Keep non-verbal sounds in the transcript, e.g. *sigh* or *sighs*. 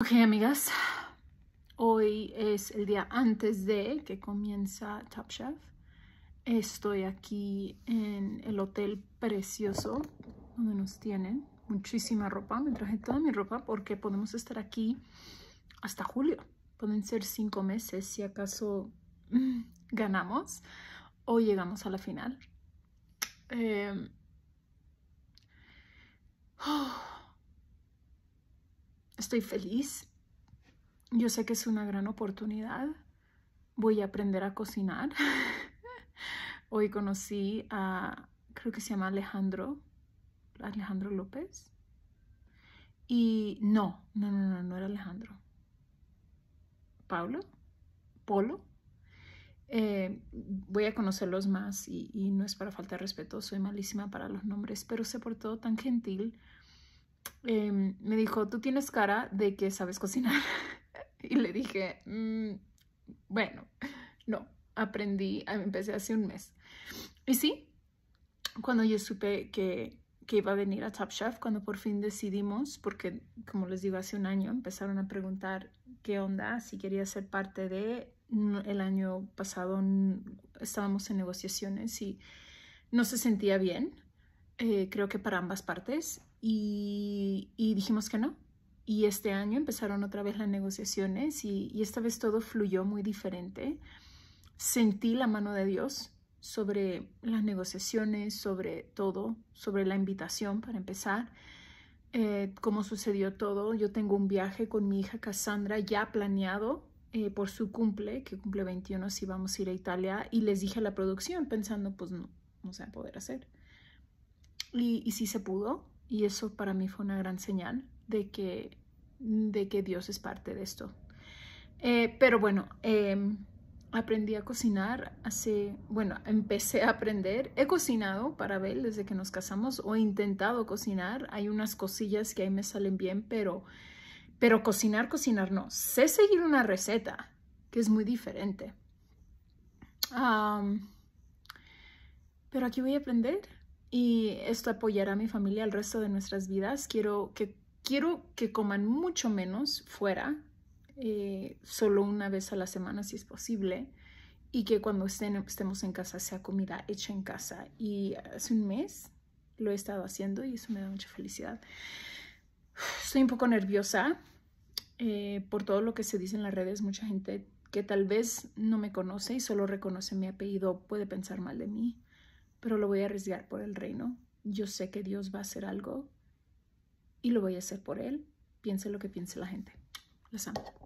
Ok, amigas, hoy es el día antes de que comienza Top Chef. Estoy aquí en el hotel precioso donde nos tienen muchísima ropa. Me traje toda mi ropa porque podemos estar aquí hasta julio. Pueden ser cinco meses si acaso mm, ganamos o llegamos a la final. Em, *sighs* oh, Estoy feliz. Yo sé que es una gran oportunidad. Voy a aprender a cocinar. *laughs* Hoy conocí a, creo que se llama Alejandro, Alejandro López. Y no, no, no, no, no era Alejandro. Pablo, Polo. Eh, voy a conocerlos más y, no es para faltar respeto, soy malísima para los nombres, pero sé por todo tan gentil Em, me dijo, tú tienes cara de que sabes cocinar. *laughs* y le dije, mm, bueno, no, aprendí, empecé hace un mes. Y sí, cuando yo supe que, que iba a venir a Top Chef, cuando por fin decidimos, porque como les digo, hace un año empezaron a preguntar qué onda, si quería ser parte de... El año pasado estábamos en negociaciones y no se sentía bien eh, creo que para ambas partes, y, dijimos que no. Y este año empezaron otra vez las negociaciones y, esta vez todo fluyó muy diferente. Sentí la mano de Dios sobre las negociaciones, sobre todo, sobre la invitación para empezar. Eh, cómo sucedió todo. Yo tengo un viaje con mi hija Cassandra ya planeado eh, por su cumple, que cumple 21, si vamos a ir a Italia. Y les dije a la producción, pensando, pues no, no se va a poder hacer. Y, sí se pudo, y eso para mí fue una gran señal de que, de que Dios es parte de esto. Eh, pero bueno, em, aprendí a cocinar hace, bueno, empecé a aprender. He cocinado para Bel desde que nos casamos o he intentado cocinar. Hay unas cosillas que ahí me salen bien, pero, pero cocinar, cocinar no. Sé seguir una receta, que es muy diferente. pero aquí voy a aprender y esto apoyará a mi familia el resto de nuestras vidas. Quiero que, quiero que coman mucho menos fuera, eh, solo una vez a la semana si es posible, y que cuando estemos en casa sea comida hecha en casa. Y hace un mes lo he estado haciendo y eso me da mucha felicidad. Estoy un poco nerviosa eh, por todo lo que se dice en las redes. Mucha gente que tal vez no me conoce y solo reconoce mi apellido puede pensar mal de mí pero lo voy a arriesgar por el reino. Yo sé que Dios va a hacer algo y lo voy a hacer por Él. Piense lo que piense la gente. Los amo.